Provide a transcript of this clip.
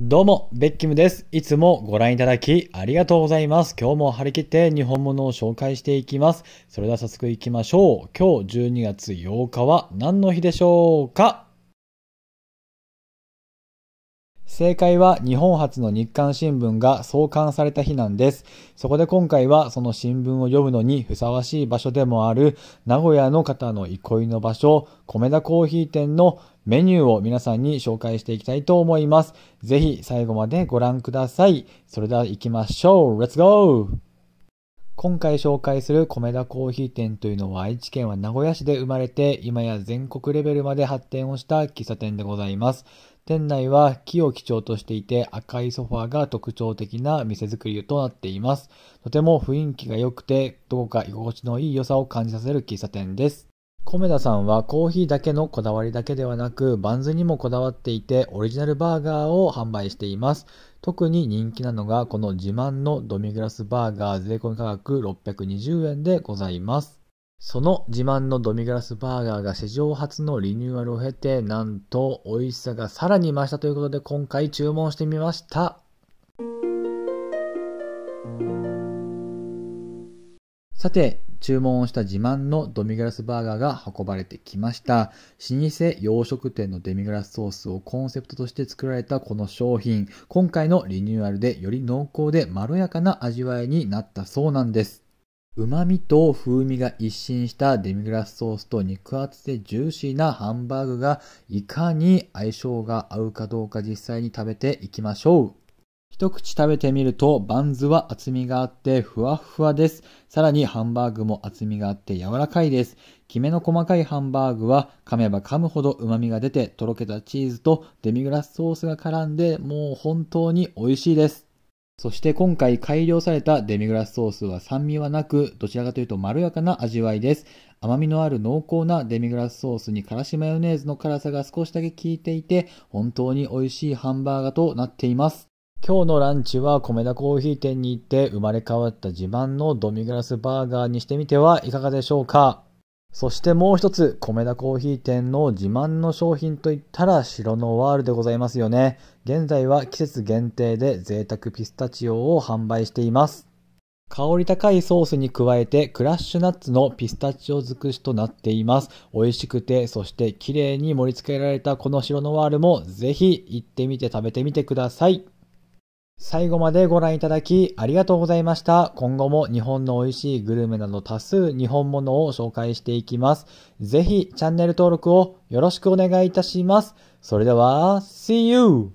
どうも、ベッキムです。いつもご覧いただきありがとうございます。今日も張り切って日本物を紹介していきます。それでは早速行きましょう。今日12月8日は何の日でしょうか正解は日本初の日刊新聞が創刊された日なんです。そこで今回はその新聞を読むのにふさわしい場所でもある名古屋の方の憩いの場所、米田コーヒー店のメニューを皆さんに紹介していきたいと思います。ぜひ最後までご覧ください。それでは行きましょう。レッツゴー今回紹介する米田コーヒー店というのは愛知県は名古屋市で生まれて今や全国レベルまで発展をした喫茶店でございます。店内は木を基調としていて赤いソファーが特徴的な店作りとなっています。とても雰囲気が良くて、どこか居心地のいい良さを感じさせる喫茶店です。コメダさんはコーヒーだけのこだわりだけではなく、バンズにもこだわっていて、オリジナルバーガーを販売しています。特に人気なのが、この自慢のドミグラスバーガー税込価格620円でございます。その自慢のドミグラスバーガーが史上初のリニューアルを経て、なんと美味しさがさらに増したということで、今回注文してみました。さて、注文をした自慢のドミグラスバーガーが運ばれてきました。老舗洋食店のデミグラスソースをコンセプトとして作られたこの商品、今回のリニューアルでより濃厚でまろやかな味わいになったそうなんです。旨味と風味が一新したデミグラスソースと肉厚でジューシーなハンバーグがいかに相性が合うかどうか実際に食べていきましょう。一口食べてみるとバンズは厚みがあってふわふわです。さらにハンバーグも厚みがあって柔らかいです。きめの細かいハンバーグは噛めば噛むほど旨味が出てとろけたチーズとデミグラスソースが絡んでもう本当に美味しいです。そして今回改良されたデミグラスソースは酸味はなく、どちらかというとまろやかな味わいです。甘みのある濃厚なデミグラスソースに辛子マヨネーズの辛さが少しだけ効いていて、本当に美味しいハンバーガーとなっています。今日のランチは米田コーヒー店に行って生まれ変わった自慢のドミグラスバーガーにしてみてはいかがでしょうかそしてもう一つ、米田コーヒー店の自慢の商品といったら白のワールでございますよね。現在は季節限定で贅沢ピスタチオを販売しています。香り高いソースに加えてクラッシュナッツのピスタチオ尽くしとなっています。美味しくて、そして綺麗に盛り付けられたこの白のワールもぜひ行ってみて食べてみてください。最後までご覧いただきありがとうございました。今後も日本の美味しいグルメなど多数日本ものを紹介していきます。ぜひチャンネル登録をよろしくお願いいたします。それでは、See you!